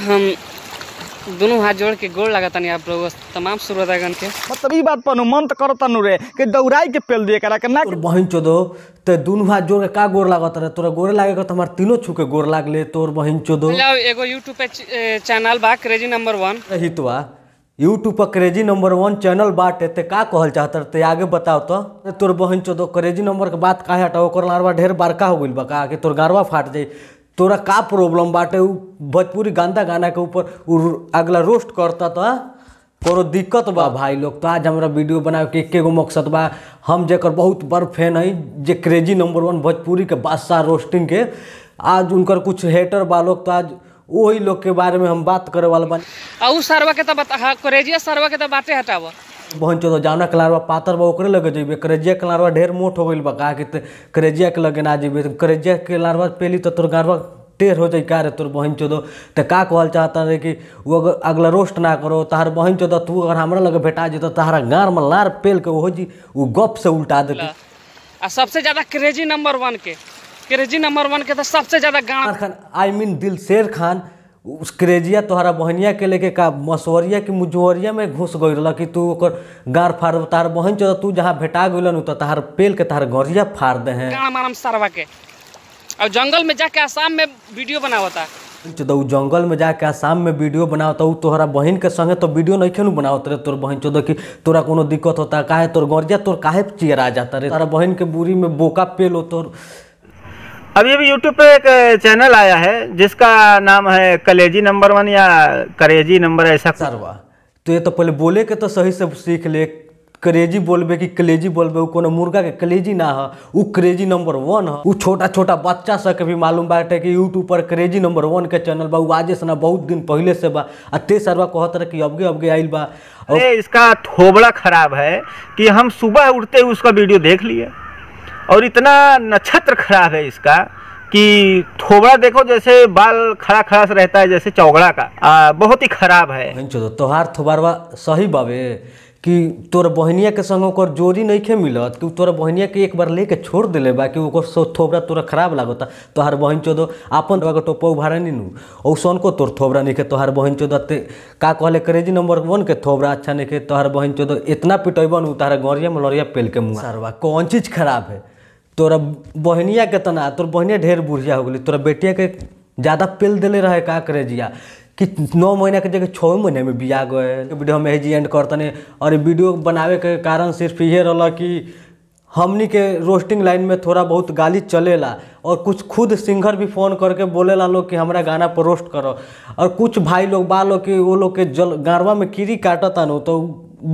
हम दोनों हाथ जोड़ के गोड़ लगातानी आप लोग तमाम सूर्योदयगन के मतलब ई बात पर मन तो करता नु रे कि दौराई के पेल दिए करा करना तोर बहन चोदो ते दोनों हाथ जोड़ के का गोड़ लागत रे तोरा गोर लागे तो तमार तीनों छुके गोड़ लागले तोर बहन चोदो हेलो एगो YouTube पे चैनल बा क्रेजी नंबर 1 रहितवा यूट्यूब पर क्रेजी नंबर वन चैनल बाटे ते का कहल चाहत ते आगे बताओ तो तोर बहन चोदो क्रेजी नंबर के बात काहे हटाओ ओकर लारवा ढेर बड़का हो गइल बका के तोर गारवा फाट जाई तोरा का प्रॉब्लम बाटे उ भोजपुरी गंदा गाना के ऊपर अगला रोस्ट करता था तो, हाँ? कोनो दिक्कत बा भाई लोग तो आज हमारा वीडियो बनाए के एक गो मकसद बा हम जेकर बहुत बड़ फैन है जे क्रेजी नंबर वन भोजपुरी के बादशाह रोस्टिंग के आज उनकर कुछ हेटर बा लोग तो आज वही लोग के बारे में हम बात करे वाला बा सरवा के तो बता क्रेजिया हाँ, सरवा के तो बातें हटावा बहन चौदह तो जाना कलारवा पातर बा ओकरे लगे जेबे करेजिया के लारवा ढेर मोट हो गइल बा का कि करेजिया के लगे ना जेबे तो करेजिया के लारवा पहली तो तोर गारवा टेर हो जाई का रे तोर बहन चौदह तो का कहल चाहता रे कि वो अगला रोस्ट ना करो तहार बहन चौदह तू अगर हमरा लगे भेटा जे त तहारा गार में लार पेल के हो जी उ गप से उल्टा देती आ सबसे ज्यादा क्रेजी नंबर 1 के क्रेजी नंबर वन के त तो सबसे ज्यादा गाना आई मीन दिल शेर खान उस क्रेजिया तुहरा बहनिया के लेके का मसवरिया की मुजवरिया में घुस गई रहा कि तू और गार फाड़ तार बहन चल तू जहाँ भेटा गलन तो तहार पेल के तहार गौरिया फाड़ दे हैं सरवा के और जंगल में जाके आसाम में वीडियो बनावता चौदह जंगल में जाके आसाम में वीडियो बनावता उ तोहरा बहन के संगे तो वीडियो नहीं खेलू बनावत रहे तोर बहन चौदह की तोरा को दिक्कत होता काहे तोर गौरिया तोर काहे चियरा जाता रे तोरा बहन के बुरी में बोका पेलो तोर अभी अभी यूट्यूब पे एक चैनल आया है जिसका नाम है कलेजी नंबर वन या करेजी नंबर ऐसा सर वाह तो ये तो पहले बोले के तो सही से सीख ले करेजी बोलबे कि कलेजी बोलबे वो कोनो मुर्गा के कलेजी ना है वो क्रेजी नंबर वन है वो छोटा छोटा बच्चा सब के भी मालूम है कि यूट्यूब पर क्रेजी नंबर वन के चैनल बा वो आजे से ना बहुत दिन पहले से बा आ ते सरवा कहते रहे कि अबगे अबगे आई बा और... इसका थोबड़ा खराब है कि हम सुबह उठते ही उसका वीडियो देख लिया और इतना नक्षत्र खराब है इसका कि थोबड़ा देखो जैसे बाल खड़ा खड़ा से रहता है जैसे चौगड़ा का आ, बहुत ही खराब है तोहार थोबारवा सही बाबे कि तोर बहनिया के संग ओकर जोड़ी नहीं खे मिलत कि तोर बहनिया के एक बार लेके छोड़ दिले बा कि थोबरा तोरा खराब लागता तोहार बहन चौदह अपन अगर टोपो उभारा नहीं नु औसन को तोर थोबरा नहीं खे तोहार बहन चौदह ते का कहले क्रेजी नंबर वन के थोबरा अच्छा नहीं खे तोहार बहन चौदह इतना पिटेबन तुहार गौरिया मलौरिया पेल के मुँह कौन चीज़ खराब है तोरा बहनिया के तना तोर बहनिया ढेर बुढ़िया हो गई तोरा बेटिया के ज़्यादा पेल दिले रहे का करे जिया कि नौ महीना के जगह छः महीने में बिया गए वीडियो हम जी एंड करतनी और वीडियो बनावे के कारण सिर्फ ये रहा कि हमनी के रोस्टिंग लाइन में थोड़ा बहुत गाली चलेला और कुछ खुद सिंगर भी फ़ोन करके बोले ला लोग कि हमारा गाना पर रोस्ट करो और कुछ भाई लोग बा लोग कि वो लोग के जल गारवा में कीड़ी काटता नो तो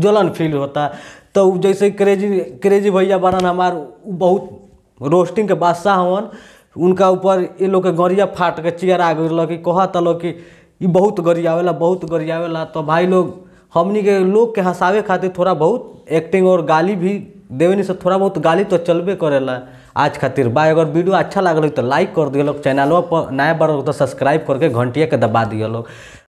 जलन फील होता तो जैसे क्रेजी क्रेजी भैया बनन हमार बहुत रोस्टिंग के बादशाह हवन उनका ऊपर ये लोग के गरिया फाट के चेयर आ गई कि कहा तलो कि ये बहुत गरियावेला बहुत गरियावेला तो भाई लोग हमनी के लोग के हंसावे खातिर थोड़ा बहुत एक्टिंग और गाली भी देवनी से थोड़ा बहुत गाली तो चलबे करेला आज खातिर बाय अगर वीडियो अच्छा लगल तो लाइक कर दिए लोग चैनलों पर नया बढ़ तो सब्सक्राइब करके घंटिया के दबा दिए लोग